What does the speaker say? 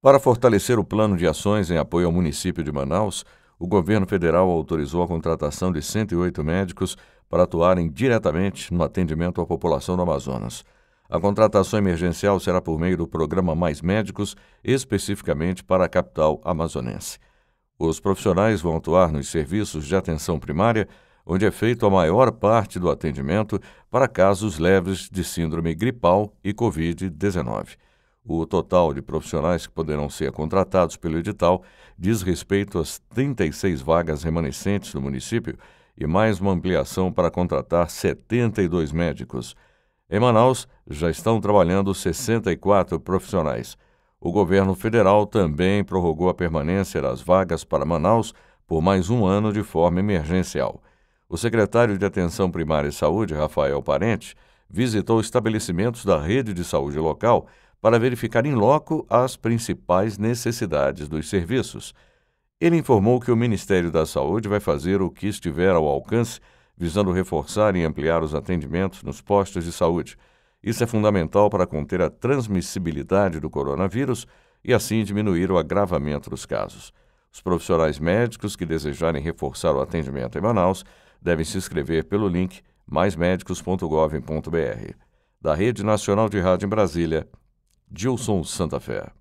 Para fortalecer o plano de ações em apoio ao município de Manaus, o governo federal autorizou a contratação de 108 médicos para atuarem diretamente no atendimento à população do Amazonas. A contratação emergencial será por meio do programa Mais Médicos, especificamente para a capital amazonense. Os profissionais vão atuar nos serviços de atenção primária, onde é feito a maior parte do atendimento para casos leves de síndrome gripal e Covid-19. O total de profissionais que poderão ser contratados pelo edital diz respeito às 36 vagas remanescentes do município e mais uma ampliação para contratar 72 médicos. Em Manaus, já estão trabalhando 64 profissionais. O governo federal também prorrogou a permanência das vagas para Manaus por mais um ano de forma emergencial. O secretário de Atenção Primária e Saúde, Rafael Parente, visitou estabelecimentos da rede de saúde local para verificar em loco as principais necessidades dos serviços. Ele informou que o Ministério da Saúde vai fazer o que estiver ao alcance, visando reforçar e ampliar os atendimentos nos postos de saúde. Isso é fundamental para conter a transmissibilidade do coronavírus e, assim, diminuir o agravamento dos casos. Os profissionais médicos que desejarem reforçar o atendimento em Manaus devem se inscrever pelo link maismedicos.gov.br. Da Rede Nacional de Rádio em Brasília, Gilson Santa Fé.